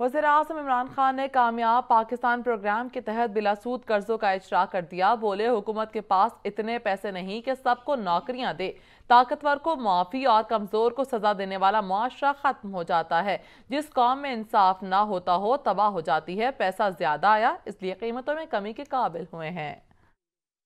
वजर अजम इमरान खान ने कामयाब पाकिस्तान प्रोग्राम के तहत बिलासूद कर्जों का इजरा कर दिया बोले हुकूमत के पास इतने पैसे नहीं कि सबको नौकरियाँ दे ताकतवर को माफ़ी और कमज़ोर को सज़ा देने वाला मुआरा ख़त्म हो जाता है जिस कौम में इंसाफ ना होता हो तबाह हो जाती है पैसा ज़्यादा आया इसलिए कीमतों में कमी के काबिल हुए हैं